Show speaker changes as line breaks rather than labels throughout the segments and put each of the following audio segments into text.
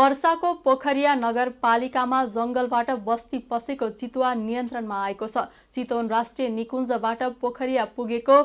पर्साको पोखरिया नगरपालिकामा जङ्गलबाट बस्ती पसेको चितुवा नियन्त्रणमा आएको छ चितवन राष्ट्रिय निकुञ्जबाट पोखरिया पुगेको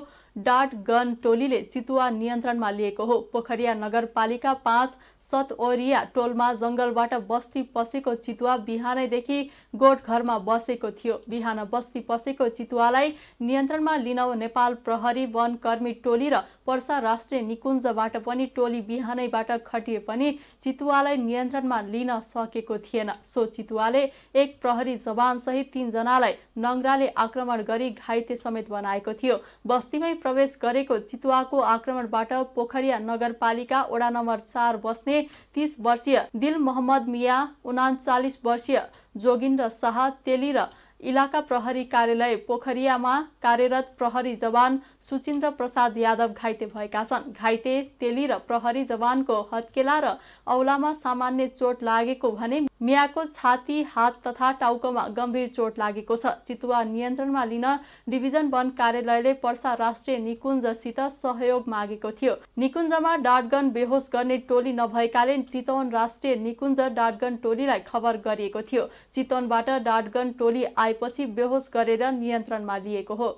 डाट गन टोलीले चितुवा नियन्त्रणमा लिएको हो पोखरिया नगरपालिका पाँच सतओरिया टोलमा जङ्गलबाट बस्ती पसेको चितुवा बिहानैदेखि गोठ घरमा बसेको थियो बिहान बस्ती पसेको चितुवालाई नियन्त्रणमा लिन नेपाल प्रहरी वनकर्मी टोली र पर्सा राष्ट्रिय निकुञ्जबाट पनि टोली बिहानैबाट खटिए पनि चितुवालाई नियन्त्रणमा लिन सकेको थिएन सो चितुवाले एक प्रहरी जवानसहित तिनजनालाई नङ्ग्राले आक्रमण गरी घाइते समेत बनाएको थियो बस्तीमै प्रवेश गरेको चितुवाको आक्रमणबाट पोखरिया नगरपालिका वडा नम्बर चार बस्ने तीस वर्षीय दिल मोहम्मद मिया उनाचालिस वर्षीय जोगिन्द्र शाह तेली र इलाका प्रहरी कार्यालय पोखरियामा कार्यरत प्रहरी जवान सुचिन्द्र प्रसाद यादव घाइते भएका छन् घाइते तेली र प्रहरी जवानको हत्केला र औलामा सामान्य चोट लागेको भने मियाको छाती हात तथा टाउकोमा गम्भीर चोट लागेको छ चितुवा नियन्त्रणमा लिन डिभिजन वन कार्यालयले पर्सा राष्ट्रिय निकुञ्जसित सहयोग मागेको थियो निकुञ्जमा डाटगन बेहोस गर्ने टोली नभएकाले चितवन राष्ट्रिय निकुञ्ज डाटगन टोलीलाई खबर गरिएको थियो चितवनबाट डाटगन टोली आइ पछि बेहोस गरेर नियन्त्रणमा लिएको हो